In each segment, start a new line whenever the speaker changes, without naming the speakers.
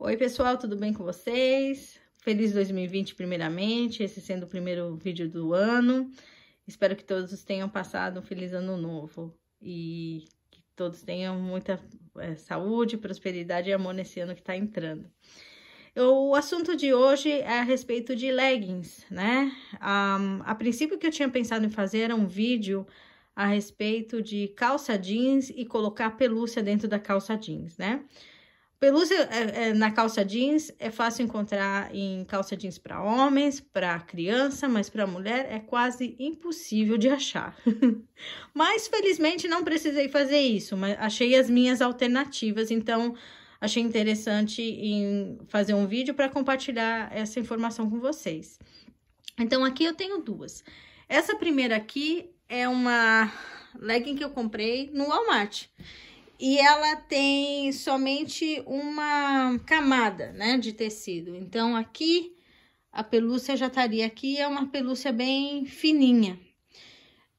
Oi, pessoal, tudo bem com vocês? Feliz 2020, primeiramente, esse sendo o primeiro vídeo do ano. Espero que todos tenham passado um feliz ano novo e que todos tenham muita é, saúde, prosperidade e amor nesse ano que está entrando. O assunto de hoje é a respeito de leggings, né? Um, a princípio, o que eu tinha pensado em fazer era um vídeo a respeito de calça jeans e colocar pelúcia dentro da calça jeans, né? Pelúcia é, é, na calça jeans é fácil encontrar em calça jeans para homens, para criança, mas para mulher é quase impossível de achar. mas felizmente não precisei fazer isso, mas achei as minhas alternativas, então achei interessante em fazer um vídeo para compartilhar essa informação com vocês. Então aqui eu tenho duas. Essa primeira aqui é uma legging que eu comprei no Walmart e ela tem somente uma camada, né, de tecido. Então aqui a pelúcia já estaria aqui, é uma pelúcia bem fininha.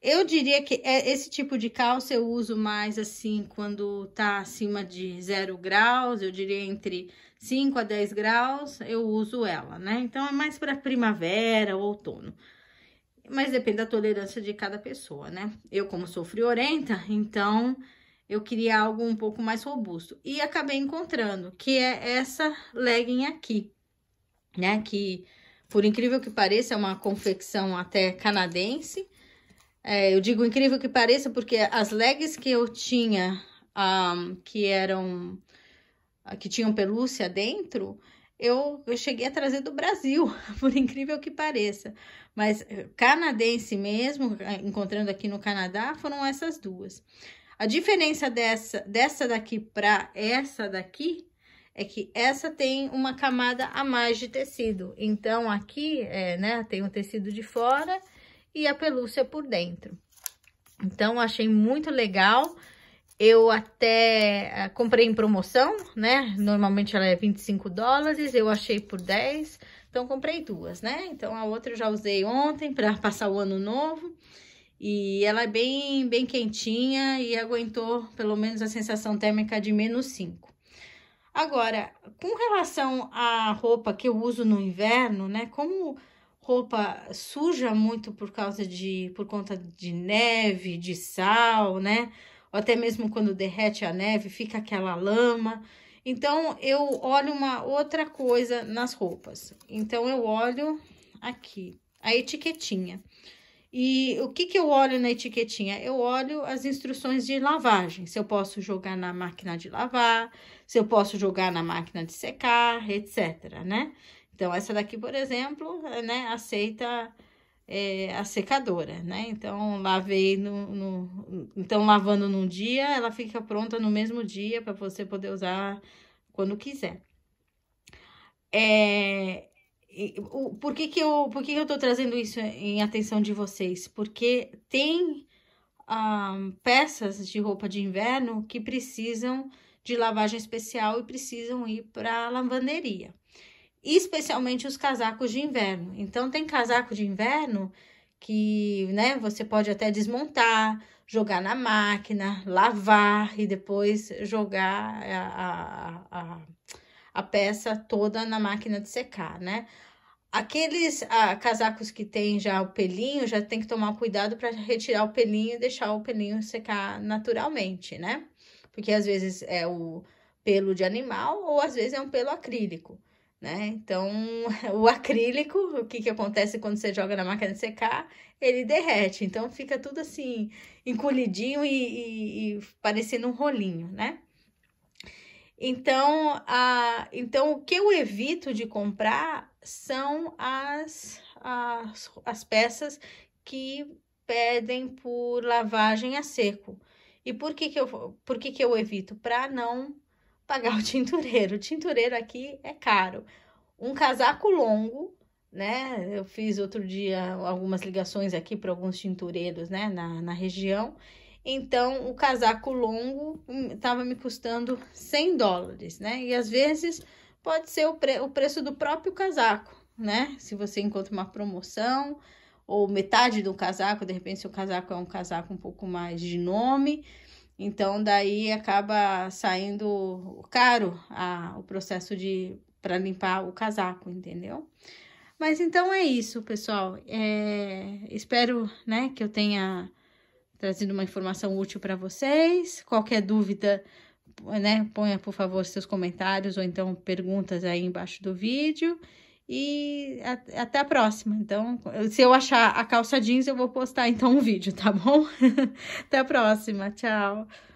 Eu diria que é, esse tipo de calça eu uso mais assim quando tá acima de zero graus, eu diria entre 5 a 10 graus, eu uso ela, né? Então é mais para primavera, ou outono. Mas depende da tolerância de cada pessoa, né? Eu como sou friorenta, então eu queria algo um pouco mais robusto. E acabei encontrando, que é essa legging aqui, né? Que, por incrível que pareça, é uma confecção até canadense. É, eu digo incrível que pareça porque as legs que eu tinha, um, que eram... Ah, que tinham pelúcia dentro... Eu, eu cheguei a trazer do Brasil, por incrível que pareça. Mas eh, canadense mesmo, eh, encontrando aqui no Canadá, foram essas duas. A diferença dessa, dessa daqui para essa daqui é que essa tem uma camada a mais de tecido. Então, aqui, é, né, tem o tecido de fora e a pelúcia por dentro. Então, achei muito legal. Eu até é, comprei em promoção, né? Normalmente ela é 25 dólares, eu achei por 10. Então, comprei duas, né? Então, a outra eu já usei ontem para passar o ano novo. E ela é bem, bem quentinha e aguentou pelo menos a sensação térmica de menos 5. Agora, com relação à roupa que eu uso no inverno, né? Como roupa suja muito por causa de por conta de neve, de sal, né? Ou até mesmo quando derrete a neve, fica aquela lama. Então eu olho uma outra coisa nas roupas. Então eu olho aqui a etiquetinha. E o que, que eu olho na etiquetinha? Eu olho as instruções de lavagem, se eu posso jogar na máquina de lavar, se eu posso jogar na máquina de secar, etc, né? Então, essa daqui, por exemplo, né, aceita é, a secadora, né? Então, lavei no, no... Então, lavando num dia, ela fica pronta no mesmo dia para você poder usar quando quiser. É, por que, que eu por que, que eu estou trazendo isso em atenção de vocês? Porque tem um, ah, peças de roupa de inverno que precisam de lavagem especial e precisam ir para a lavanderia, especialmente os casacos de inverno. Então, tem casaco de inverno que né, você pode até desmontar, jogar na máquina, lavar e depois jogar a, a, a a peça toda na máquina de secar, né? Aqueles ah, casacos que tem já o pelinho, já tem que tomar cuidado para retirar o pelinho e deixar o pelinho secar naturalmente, né? Porque às vezes é o pelo de animal ou às vezes é um pelo acrílico, né? Então, o acrílico, o que que acontece quando você joga na máquina de secar? Ele derrete, então fica tudo assim, encolhidinho e, e, e parecendo um rolinho, né? Então, então o que eu evito de comprar são as, as, as peças que pedem por lavagem a seco. E por que, que, eu, por que, que eu evito? Para não pagar o tintureiro. O tintureiro aqui é caro. Um casaco longo, né? Eu fiz outro dia algumas ligações aqui para alguns tintureiros, né, na, na região. Então, o casaco longo estava hum, me custando 100 dólares, né? E às vezes pode ser o, pre o preço do próprio casaco, né? Se você encontra uma promoção ou metade do casaco, de repente seu casaco é um casaco um pouco mais de nome, então daí acaba saindo caro a, o processo de para limpar o casaco, entendeu? Mas então é isso, pessoal. É, espero, né, que eu tenha trazendo uma informação útil para vocês. Qualquer dúvida, né, ponha por favor seus comentários ou então perguntas aí embaixo do vídeo. E até a próxima. Então, se eu achar a calça jeans, eu vou postar então um vídeo, tá bom? até a próxima. Tchau.